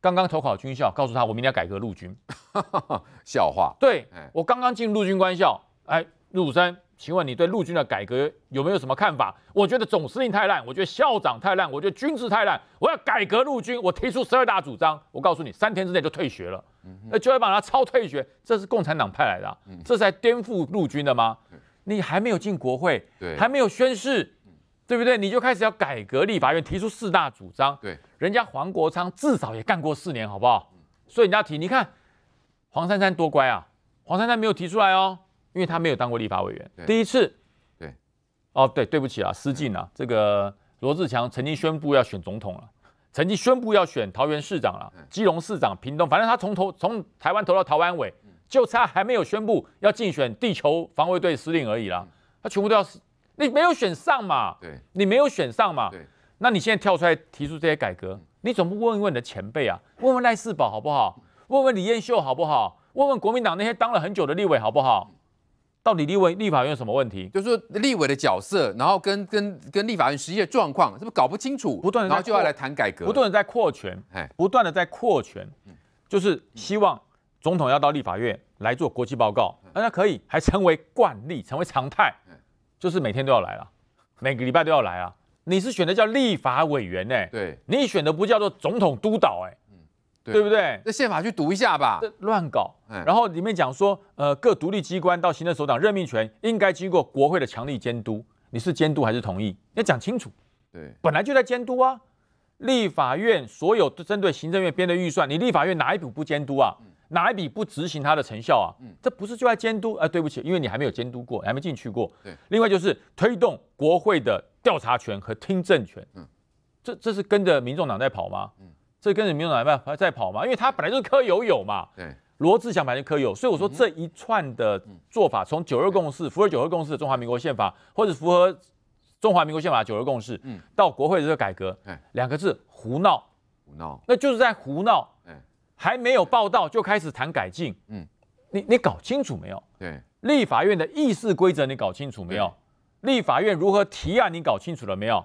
刚刚投考军校，告诉他我明天要改革陆军。笑话。对我刚刚进陆军官校，哎，武生，请问你对陆军的改革有没有什么看法？我觉得总司令太烂，我觉得校长太烂，我觉得军制太烂，我要改革陆军。我提出十二大主张，我告诉你，三天之内就退学了。那就会把他超退学，这是共产党派来的，这是颠覆陆军的吗？你还没有进国会，还没有宣誓。对不对？你就开始要改革立法院，提出四大主张。对，人家黄国昌至少也干过四年，好不好？所以人家提，你看黄珊珊多乖啊！黄珊珊没有提出来哦，因为他没有当过立法委员。第一次，对，哦，对，对不起啊，失敬啊。这个罗志强曾经宣布要选总统了，曾经宣布要选桃园市长了，基隆市长、屏东，反正他从头从台湾投到台湾尾，就差还没有宣布要竞选地球防卫队司令而已啦。他全部都要。你没有选上嘛？对，你没有选上嘛？对，那你现在跳出来提出这些改革，你总不问一问你的前辈啊？问问赖世宝好不好？问问李燕秀好不好？问问国民党那些当了很久的立委好不好？到底立委、立法院有什么问题？就是立委的角色，然后跟跟跟立法院实际的状况，是不是搞不清楚？不断的，然后就要来谈改革，不断的在扩权，哎，不断的在扩权，就是希望总统要到立法院来做国际报告，那可以还成为惯例，成为常态。就是每天都要来了，每个礼拜都要来啊！你是选的叫立法委员呢，对，你选的不叫做总统督导哎，嗯，对不对？那宪法去读一下吧，乱搞。然后里面讲说，呃，各独立机关到行政首长任命权应该经过国会的强力监督，你是监督还是同意？要讲清楚。对，本来就在监督啊，立法院所有针对行政院编的预算，你立法院哪一部不监督啊？哪一笔不执行它的成效啊？嗯，这不是就在监督？啊。对不起，因为你还没有监督过，还没进去过。对，另外就是推动国会的调查权和听证权。嗯，这这是跟着民众党在跑吗？嗯，这跟着民众党在在跑吗？因为他本来就是柯有有嘛。对，罗志祥反正柯有，所以我说这一串的做法，从九二共识、符合九二共识、中华民国宪法，或者符合中华民国宪法九二共识，嗯，到国会的这改革，两个字胡闹。胡闹，那就是在胡闹。还没有报道就开始谈改进，嗯，你你搞清楚没有？对，立法院的议事规则你搞清楚没有？立法院如何提案你搞清楚了没有？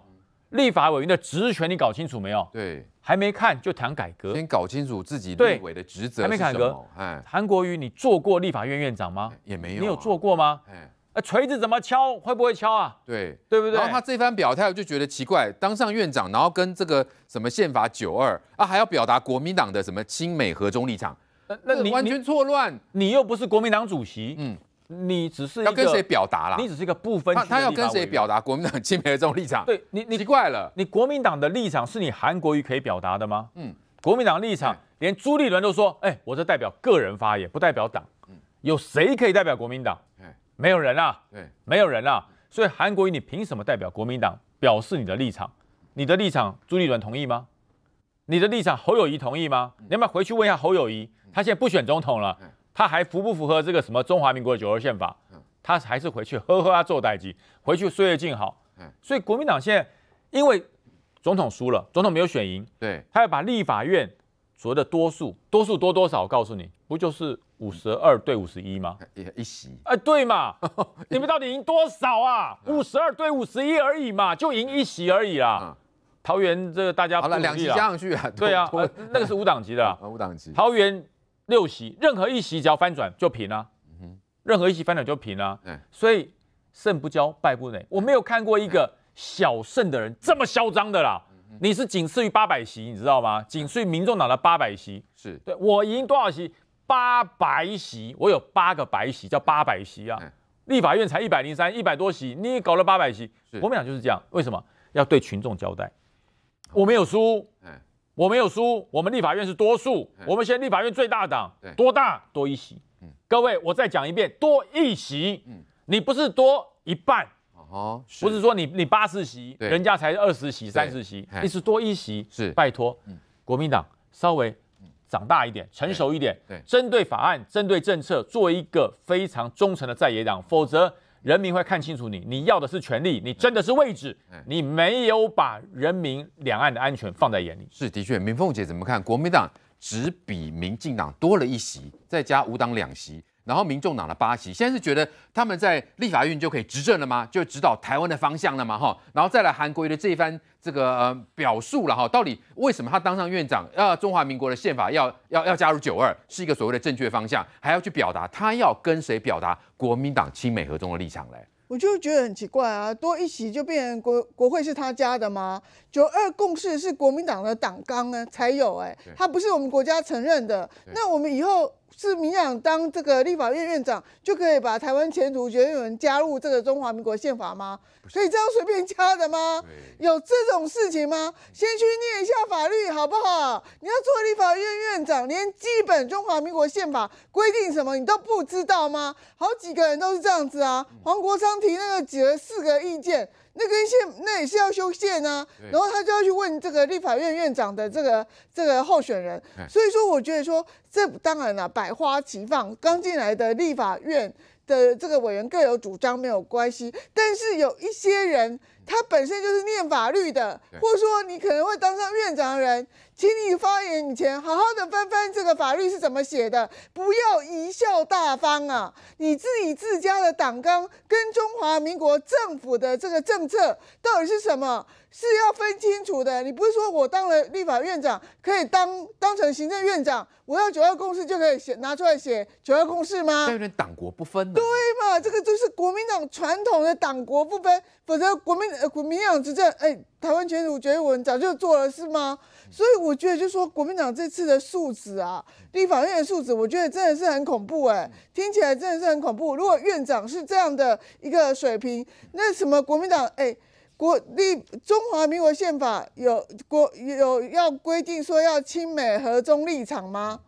立法委员的职权你搞清楚没有？对，还没看就谈改革，先搞清楚自己立委的职责。还没改革，哎，韩国瑜，你做过立法院院长吗？也没有，你有做过吗？哎。呃，锤子怎么敲？会不会敲啊？对，对不对？然后他这番表态，我就觉得奇怪。当上院长，然后跟这个什么宪法九二啊，还要表达国民党的什么亲美和中立场，那完全错乱。你又不是国民党主席，嗯，你只是要跟谁表达啦？你只是一个部分他要跟谁表达国民党亲美这种立场？对你，你奇怪了。你国民党的立场是你韩国语可以表达的吗？嗯，国民党立场连朱立伦都说：“哎，我是代表个人发言，不代表党。”嗯，有谁可以代表国民党？哎。没有人啦，对，没有人啦，所以韩国瑜，你凭什么代表国民党表示你的立场？你的立场朱立伦同意吗？你的立场侯友谊同意吗？你要不要回去问一下侯友谊？他现在不选总统了，他还符不符合这个什么中华民国九二宪法？他还是回去呵呵啊，做代机，回去岁月静好。所以国民党现在因为总统输了，总统没有选赢，对他要把立法院。所谓的多数，多数多多少，我告诉你，不就是五十二对五十一吗？一席，哎，对嘛？你们到底赢多少啊？五十二对五十一而已嘛，就赢一席而已啦。桃园这大家好了，两席加上去啊，对呀，那个是五档级的。啊，五档级。桃园六席，任何一席只要翻转就平啊。任何一席翻转就平啊。所以胜不骄，败不馁。我没有看过一个小胜的人这么嚣张的啦。你是仅次于八百席，你知道吗？仅次于民众党的八百席，是对，我赢多少席？八百席，我有八个白席，叫八百席啊！立法院才一百零三，一百多席，你搞了八百席，国民党就是这样。为什么要对群众交代？我没有输，我没有输，我们立法院是多数，我们现在立法院最大党，多大多一席？各位，我再讲一遍，多一席，你不是多一半。哦，不是说你你八十席，人家才二十席、三十席，你是多一席，是拜托，国民党稍微长大一点、成熟一点，对，针对法案、针对政策，做一个非常忠诚的在野党，否则人民会看清楚你，你要的是权利，你争的是位置，你没有把人民两岸的安全放在眼里。是的确，明凤姐怎么看？国民党只比民进党多了一席，再加五党两席。然后民众党的八席，现在是觉得他们在立法院就可以执政了吗？就指导台湾的方向了吗？哈，然后再来韩国的这一番这个表述了哈，到底为什么他当上院长，要中华民国的宪法要要要加入九二，是一个所谓的正确方向，还要去表达他要跟谁表达国民党亲美合中的立场嘞？我就觉得很奇怪啊，多一席就变成国国会是他家的吗？九二共识是国民党的党纲呢才有，哎，它不是我们国家承认的，那我们以后。是民进党当这个立法院院长，就可以把台湾前途决议人加入这个中华民国宪法吗？可以这样随便加的吗？有这种事情吗？先去念一下法律好不好？你要做立法院院长，连基本中华民国宪法规定什么你都不知道吗？好几个人都是这样子啊，黄国昌提那个几个四个意见。那根线那也是要修线啊，然后他就要去问这个立法院院长的这个这个候选人，所以说我觉得说这当然了百花齐放，刚进来的立法院的这个委员各有主张没有关系，但是有一些人他本身就是念法律的，或者说你可能会当上院长的人。请你发言以前，好好的翻翻这个法律是怎么写的，不要贻笑大方啊！你自己自家的党纲跟中华民国政府的这个政策到底是什么，是要分清楚的。你不是说我当了立法院长，可以当当成行政院长，我要九二共识就可以写拿出来写九二共识吗？有点党国不分了。对嘛？这个就是国民党传统的党国不分，否则国民国民党执政，哎，台湾前途决文早就做了，是吗？所以我觉得，就是说国民党这次的素质啊，立法院的素质，我觉得真的是很恐怖哎，听起来真的是很恐怖。如果院长是这样的一个水平，那什么国民党哎，国立中华民国宪法有国有要规定说要亲美和中立场吗？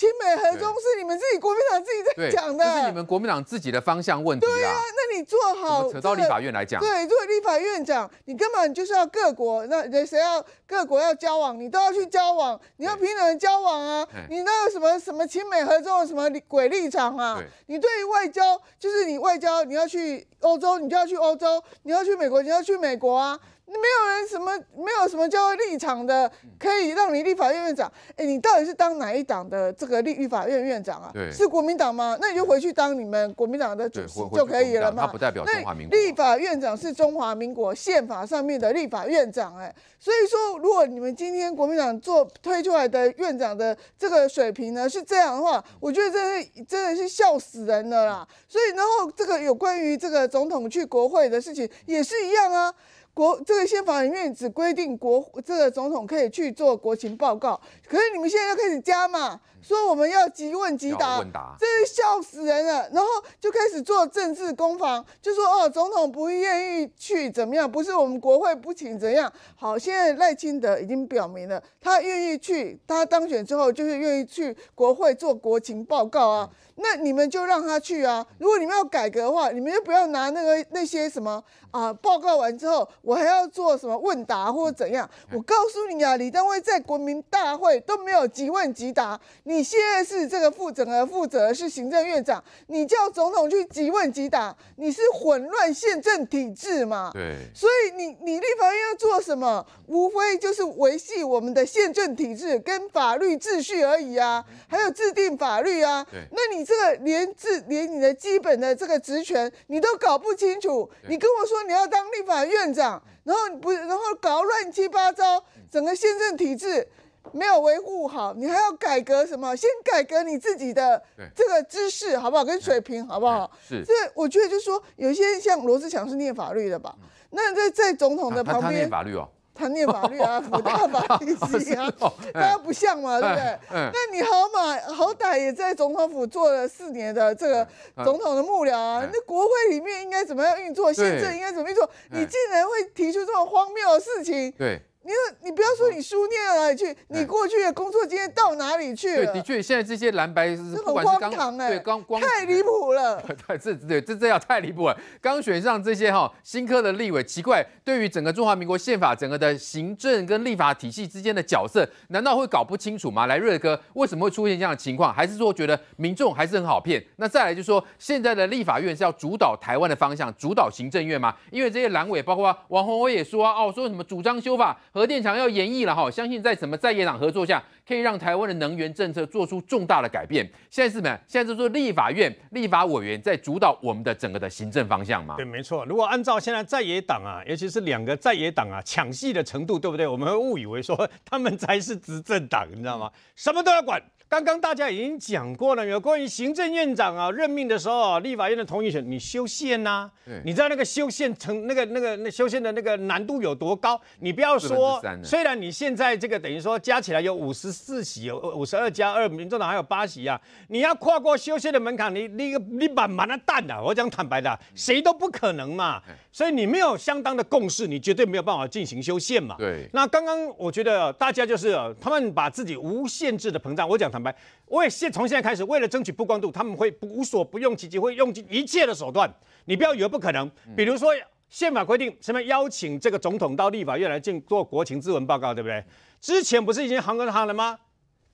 亲美合中是你们自己国民党自己在讲的，是你们国民党自己的方向问题啊。那你做好扯到立法院来讲？对，做立法院讲，你根本就是要各国那那谁要各国要交往，你都要去交往，你要平等交往啊。你那什么什么亲美合作什么鬼立场啊？你对于外交就是你外交你要去欧洲，你就要去欧洲；你要去美国，你要去美国啊。没有人什么没有什么叫立场的，可以让你立法院院长。哎，你到底是当哪一党的这个立立法院院长啊？对，是国民党吗？那你就回去当你们国民党的主席就可以了嘛。那立法院长是中华民国宪法上面的立法院长，哎，所以说如果你们今天国民党做推出来的院长的这个水平呢是这样的话，我觉得这是真的是笑死人了啦。所以然后这个有关于这个总统去国会的事情也是一样啊。国这个宪法里面只规定国这个总统可以去做国情报告，可是你们现在开始加嘛？说我们要即问即答，真是笑死人了。然后就开始做政治攻防，就说哦，总统不愿意去怎么样？不是我们国会不请怎样？好，现在赖清德已经表明了，他愿意去。他当选之后就是愿意去国会做国情报告啊。那你们就让他去啊。如果你们要改革的话，你们就不要拿那个那些什么啊，报告完之后我还要做什么问答或者怎样？我告诉你啊，李登辉在国民大会都没有即问即答。你现在是这个副整而负责是行政院长，你叫总统去即问即答，你是混乱宪政体制嘛？对，所以你你立法院要做什么？无非就是维系我们的宪政体制跟法律秩序而已啊，还有制定法律啊。那你这个连职连你的基本的这个职权你都搞不清楚，你跟我说你要当立法院长，然后不然后搞乱七八糟，整个宪政体制。没有维护好，你还要改革什么？先改革你自己的这个知识好不好？跟水平好不好？是，所以我觉得就是说，有些像罗志祥是念法律的吧？那在在总统的旁边，法律哦，他念法律啊，辅大法律系啊，他 不像嘛，对不对？那你好嘛，好歹也在总统府做了四年的这个总统的幕僚啊，那国会里面应该怎么样运作？宪政应该怎么运作？你竟然会提出这么荒谬的事情？对。你你不要说你书念哪里去，你过去的工作经验到哪里去？对，的确，现在这些蓝白是不管刚对刚太离谱了。对，这、这、这、这要太离谱了。刚选上这些哈新科的立委，奇怪，对于整个中华民国宪法、整个的行政跟立法体系之间的角色，难道会搞不清楚吗？来瑞哥，为什么会出现这样的情况？还是说觉得民众还是很好骗？那再来就说，现在的立法院是要主导台湾的方向，主导行政院吗？因为这些蓝委，包括王宏威也说啊，哦，说什么主张修法。核电厂要延役了哈，相信在什么在野党合作下，可以让台湾的能源政策做出重大的改变。现在是什么？现在就是立法院立法委员在主导我们的整个的行政方向嘛？对，没错。如果按照现在在野党啊，尤其是两个在野党啊抢戏的程度，对不对？我们会误以为说他们才是执政党，你知道吗？什么都要管。刚刚大家已经讲过了，有关于行政院长啊任命的时候啊，立法院的同意权，你修宪呐？你知道那个修宪成那个那个那修宪的那个难度有多高？你不要说，虽然你现在这个等于说加起来有五十四席，有五十二加二，民众党还有八席啊，你要跨过修宪的门槛，你你你满满的蛋的，我讲坦白的，谁都不可能嘛。所以你没有相当的共识，你绝对没有办法进行修宪嘛。对，那刚刚我觉得大家就是他们把自己无限制的膨胀，我讲坦。白，我也现从现在开始，为了争取曝光度，他们会无所不用其极，会用尽一切的手段。你不要以为不可能。比如说，宪法规定什么邀请这个总统到立法院来进做国情咨文报告，对不对？之前不是已经行跟行了吗？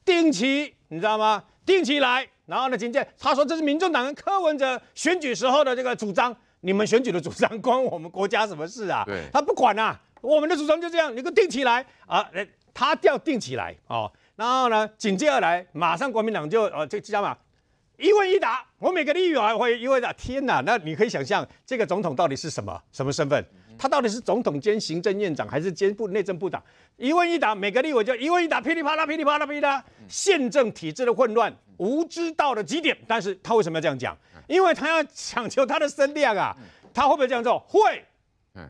定期，你知道吗？定期来。然后呢，今天他说这是民众党跟柯文哲选举时候的这个主张，你们选举的主张关我们国家什么事啊？对，他不管啊，我们的主张就这样，你给定起来啊，他要定起来哦。然后呢？紧接而来，马上国民党就呃，就这样嘛，一问一答。我每个立委会一问答，天哪！那你可以想象这个总统到底是什么什么身份？他到底是总统兼行政院长，还是兼部内政部长？一问一答，每个立委就一问一答，噼里啪啦，噼里啪啦，噼里啪啦。宪政体制的混乱，无知到了极点。但是他为什么要这样讲？因为他要强求他的声量啊。他会不会这样做？会。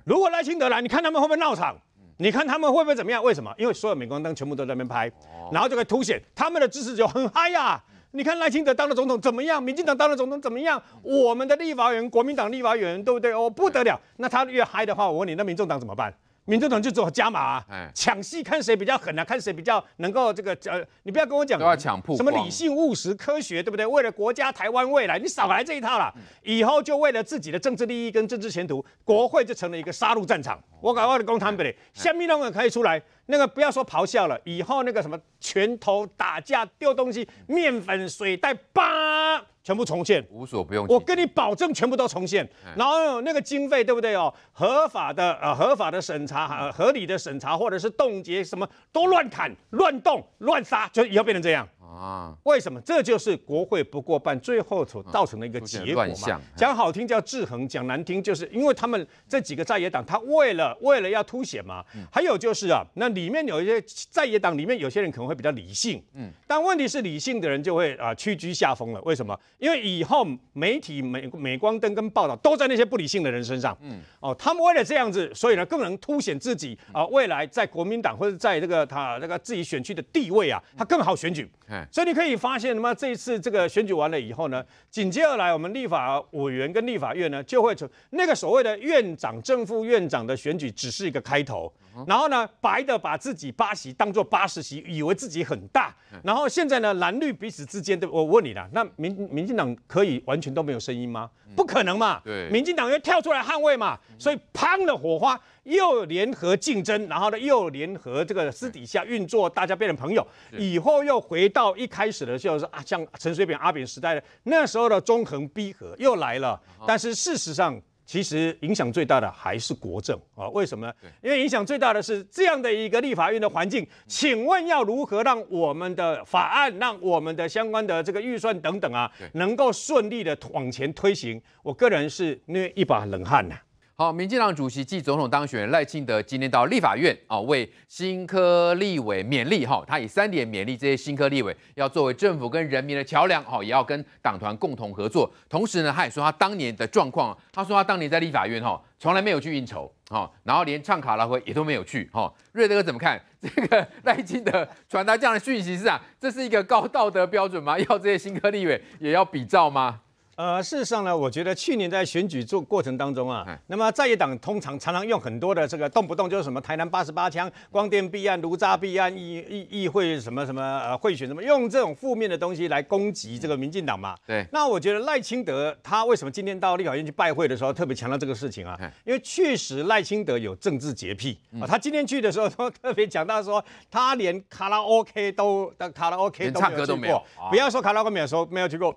如果赖清德来，你看他们会不会闹场？你看他们会不会怎么样？为什么？因为所有美国人全部都在那边拍，然后就可以凸显他们的支持者很嗨呀。你看赖清德当了总统怎么样？民进党当了总统怎么样？我们的立法员、国民党立法员对不对？哦，不得了。那他越嗨的话，我问你，那民众党怎么办？民主党就只有加码，抢戏看谁比较狠啊，看谁比较能够这个呃，你不要跟我讲都要抢什么理性、务实、科学，对不对？为了国家、台湾未来，你少来这一套了。以后就为了自己的政治利益跟政治前途，国会就成了一个杀戮战场。我搞我的公摊不例，下面那个可以出来，那个不要说咆哮了，以后那个什么拳头打架、丢东西、面粉水袋吧。全部重现，无所不用。我跟你保证，全部都重现。然后那个经费，对不对哦？合法的，呃，合法的审查，合理的审查，或者是冻结什么，都乱砍、乱动、乱杀，就以后变成这样。啊，为什么？这就是国会不过半最后所造成的一个结果嘛。讲好听叫制衡，讲难听就是因为他们这几个在野党，他为了为了要凸显嘛。还有就是啊，那里面有一些在野党里面有些人可能会比较理性，嗯，但问题是理性的人就会啊屈居下风了。为什么？因为以后媒体美美光灯跟报道都在那些不理性的人身上，嗯，哦，他们为了这样子，所以呢更能凸显自己啊未来在国民党或者在这个他那个自己选区的地位啊，他更好选举。所以你可以发现，那么这一次这个选举完了以后呢，紧接而来，我们立法委员跟立法院呢，就会从那个所谓的院长正副院长的选举，只是一个开头。然后呢，白的把自己八席当做八十席，以为自己很大。然后现在呢，蓝绿彼此之间对，我问你了，那民民进党可以完全都没有声音吗？不可能嘛。对，民进党要跳出来捍卫嘛。所以砰的火花又联合竞争，然后呢又联合这个私底下运作，大家变成朋友以后又回到一开始的，候是啊像陈水扁阿扁时代的那时候的中横逼合又来了。但是事实上。其实影响最大的还是国政啊？为什么呢？因为影响最大的是这样的一个立法院的环境。请问要如何让我们的法案、让我们的相关的这个预算等等啊，能够顺利的往前推行？我个人是捏一把冷汗呐。好，民进党主席暨总统当选赖清德今天到立法院啊，为新科立委勉励哈，他以三点勉励这些新科立委，要作为政府跟人民的桥梁哈，也要跟党团共同合作。同时呢，他也说他当年的状况，他说他当年在立法院哈，从来没有去应酬哈，然后连唱卡拉 OK 也都没有去哈。瑞德哥怎么看这个赖清德传达这样的讯息是啊，这是一个高道德标准吗？要这些新科立委也要比照吗？呃，事实上呢，我觉得去年在选举做过程当中啊，那么在野党通常常常用很多的这个动不动就是什么台南八十八枪、光电弊案、卢渣弊案、议议议会什么什么呃贿选什么，用这种负面的东西来攻击这个民进党嘛。对。那我觉得赖清德他为什么今天到立法院去拜会的时候特别强调这个事情啊？因为确实赖清德有政治洁癖啊。他今天去的时候，都特别讲到说，他连卡拉 OK 都、卡拉 OK 唱歌都没有，不要说卡拉 OK，没有说没有去过。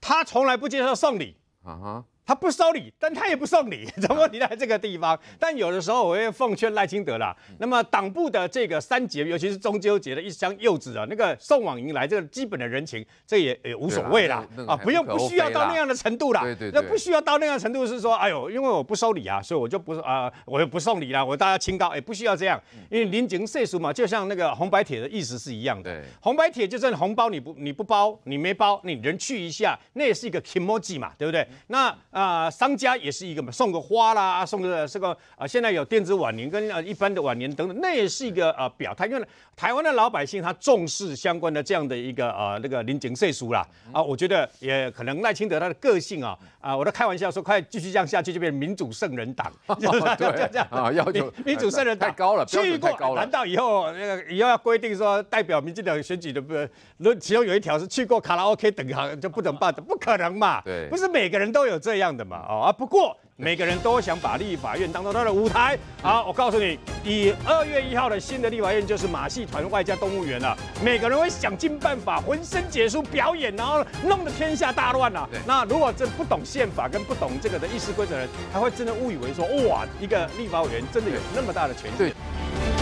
他从来不接受送礼，啊哈。他不收礼，但他也不送礼，怎么你在这个地方？但有的时候我会奉劝赖清德啦。那么党部的这个三节，尤其是中秋节的一箱柚子啊，那个送往迎来这个基本的人情，这也也无所谓啦，啊，不用不需要到那样的程度啦。对对，那不需要到那样程度是说，哎呦，因为我不收礼啊，所以我就不啊，我又不送礼啦，我大家清高，也不需要这样，因为临近岁数嘛，就像那个红白帖的意思是一样的。红白帖就算红包你不你不包你没包你人去一下，那也是一个 emoji 嘛，对不对？那。啊，商家也是一个嘛，送个花啦，送个这个啊，现在有电子晚年跟啊一般的晚年等等，那也是一个啊表态，因为台湾的老百姓他重视相关的这样的一个啊那个临终岁数啦啊，我觉得也可能赖清德他的个性啊。啊！我都开玩笑说，快继续这样下去，就变民主圣人党，要 不是这样？要啊，要求民主圣人太高了，去过？难道以后那个以后要规定说，代表民进党选举的不？论其中有一条是去过卡拉 OK 等行就不准办的，不可能嘛？对，不是每个人都有这样的嘛？哦，啊，不过。每个人都想把立法院当做他的舞台。好，我告诉你，以二月一号的新的立法院就是马戏团外加动物园了。每个人会想尽办法，浑身解数表演，然后弄得天下大乱了。那如果这不懂宪法跟不懂这个的议事规则的人，他会真的误以为说，哇，一个立法委员真的有那么大的权限。